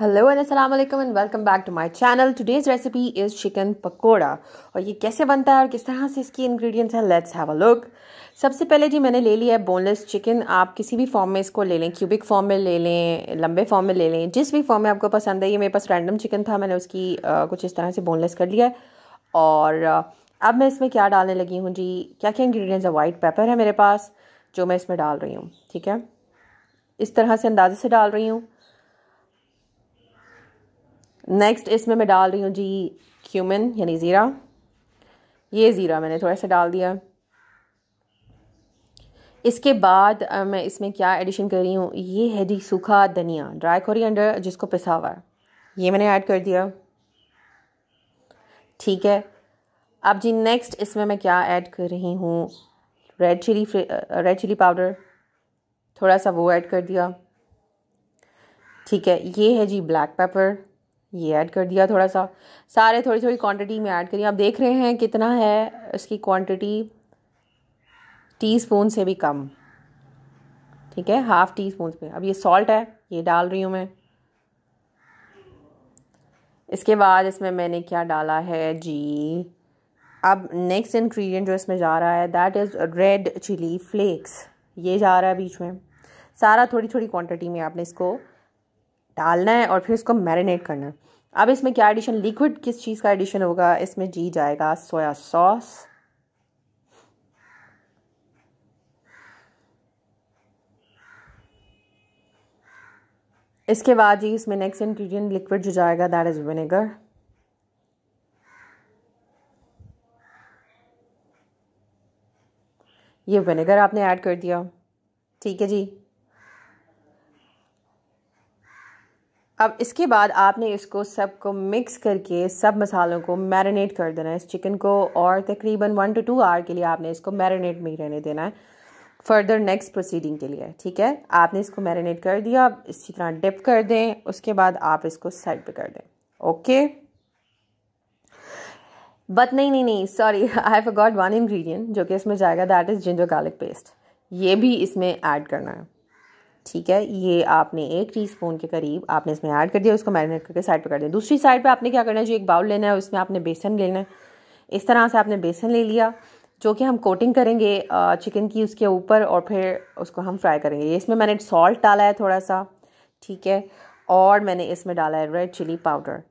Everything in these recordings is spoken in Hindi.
हेलो एंड अस्सलाम वालेकुम and welcome back to my channel today's recipe is chicken pakora और ये कैसे बनता है और किस तरह से इसकी इंग्रेडिएंट्स हैं लेट्स हैव अ लुक सबसे पहले जी मैंने ले लिया है बोनलेस चिकन आप किसी भी फॉर्म में इसको ले लें क्यूबिक फॉर्म में ले लें लंबे फॉर्म में ले लें जिस भी फॉर्म में आपको पसंद है ये मेरे पास रैंडम चिकन था मैंने उसकी आ, कुछ इस तरह से बोनलेस कर लिया है और अब मैं इसमें क्या डालने लगी हूँ जी क्या क्या इंग्रीडियंट्स है वाइट पेपर है मेरे पास जो मैं इसमें डाल रही हूँ ठीक है इस तरह से अंदाजे से डाल रही हूँ नेक्स्ट इसमें मैं डाल रही हूँ जी क्यूमिन यानी ज़ीरा ये ज़ीरा मैंने थोड़ा सा डाल दिया इसके बाद मैं इसमें क्या एडिशन कर रही हूँ ये है जी सूखा धनिया ड्राई कोरिएंडर जिसको पिसा हुआ ये मैंने ऐड कर दिया ठीक है अब जी नेक्स्ट इसमें मैं क्या ऐड कर रही हूँ red chilli red chilli powder थोड़ा सा वो ऐड कर दिया ठीक है ये है जी ब्लैक पेपर ये ऐड कर दिया थोड़ा सा सारे थोड़ी थोड़ी क्वांटिटी में ऐड करिए आप देख रहे हैं कितना है इसकी क्वांटिटी टी स्पून से भी कम ठीक है हाफ टी स्पून पे अब ये सॉल्ट है ये डाल रही हूँ मैं इसके बाद इसमें मैंने क्या डाला है जी अब नेक्स्ट इन्ग्रीडियंट जो इसमें जा रहा है that is red chilli flakes ये जा रहा है बीच में सारा थोड़ी थोड़ी क्वांटिटी में आपने इसको डालना है और फिर इसको मैरिनेट करना है अब इसमें क्या एडिशन लिक्विड किस चीज़ का एडिशन होगा इसमें जी जाएगा सोया सॉस इसके बाद जी इसमें नेक्स्ट इंग्रेडिएंट लिक्विड जो जाएगा दैट इज़ विनेगर ये विनेगर आपने ऐड कर दिया ठीक है जी अब इसके बाद आपने इसको सब को मिक्स करके सब मसालों को मैरिनेट कर देना है इस चिकन को और तकरीबन वन टू टू आवर के लिए आपने इसको मैरिनेट में रहने देना है फर्दर नेक्स्ट प्रोसीडिंग के लिए ठीक है आपने इसको मैरिनेट कर दिया अब इसी तरह डिप कर दें उसके बाद आप इसको साइड पे कर दें ओके बट नहीं नहीं नहीं sorry I have got one ingredient जो कि इसमें जाएगा that is ginger garlic paste ये भी इसमें ऐड करना है ठीक है ये आपने एक टीस्पून के करीब आपने इसमें ऐड कर दिया उसको मैरिनेट करके साइड पर कर दिया दूसरी साइड पर आपने क्या करना है जो एक बाउल लेना है उसमें आपने बेसन लेना है इस तरह से आपने बेसन ले लिया जो कि हम कोटिंग करेंगे चिकन की उसके ऊपर और फिर उसको हम फ्राई करेंगे इसमें मैंने सॉल्ट डाला है थोड़ा सा ठीक है और मैंने इसमें डाला है रेड चिली पाउडर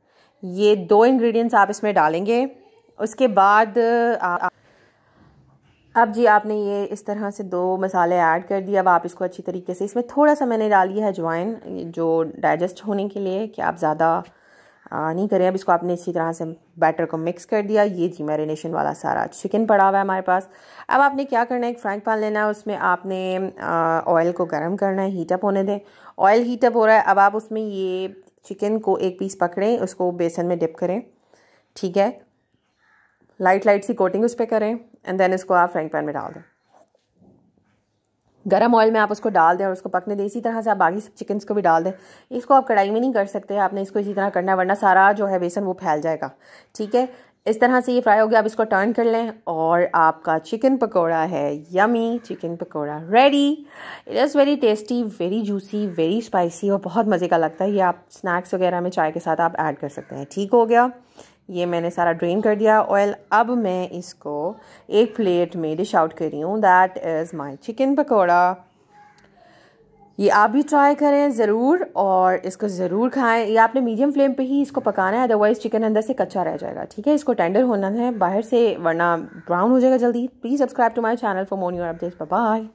ये दो इंग्रेडिएंट्स आप इसमें डालेंगे उसके बाद आ, आ, अब जी आपने ये इस तरह से दो मसाले ऐड कर दिए अब आप इसको अच्छी तरीके से इसमें थोड़ा सा मैंने डाली है अजवाइन जो डाइजेस्ट होने के लिए कि आप ज़्यादा नहीं करें अब इसको आपने इसी तरह से बैटर को मिक्स कर दिया ये जी मैरिनेशन वाला सारा चिकन पड़ा हुआ है हमारे पास अब आपने क्या करना है एक फ्राइंग पैन लेना है उसमें आपने ऑयल को गर्म करना है हीटअप होने दें ऑयल हीटअप हो रहा है अब आप उसमें ये चिकन को एक पीस पकड़ें उसको बेसन में डिप करें ठीक है लाइट लाइट सी कोटिंग उस पर करें एंड देन इसको आप फ्राइंग पैन में डाल दें गरम ऑयल में आप उसको डाल दें और उसको पकने दें इसी तरह से आप बाकी सब चिकन्स को भी डाल दें इसको आप कढ़ाई में नहीं कर सकते आपने इसको इसी तरह करना वरना सारा जो है बेसन वो फैल जाएगा ठीक है इस तरह से ये फ्राई हो गया आप इसको टर्न कर लें और आपका चिकन पकौड़ा है yummy chicken pakora ready it is very tasty very juicy very spicy और बहुत मज़े का लगता है ये आप स्नैक्स वगैरह में चाय के साथ आप ऐड कर सकते हैं ठीक हो गया ये मैंने सारा ड्रेन कर दिया ऑयल अब मैं इसको एक प्लेट में डिश आउट कर रही हूँ that is my chicken pakora ये आप भी ट्राई करें ज़रूर और इसको ज़रूर खाएं ये आपने मीडियम फ्लेम पे ही इसको पकाना है अदरवाइज़ चिकन अंदर से कच्चा रह जाएगा ठीक है इसको टेंडर होना है बाहर से वरना ब्राउन हो जाएगा जल्दी please subscribe to my channel for more new updates bye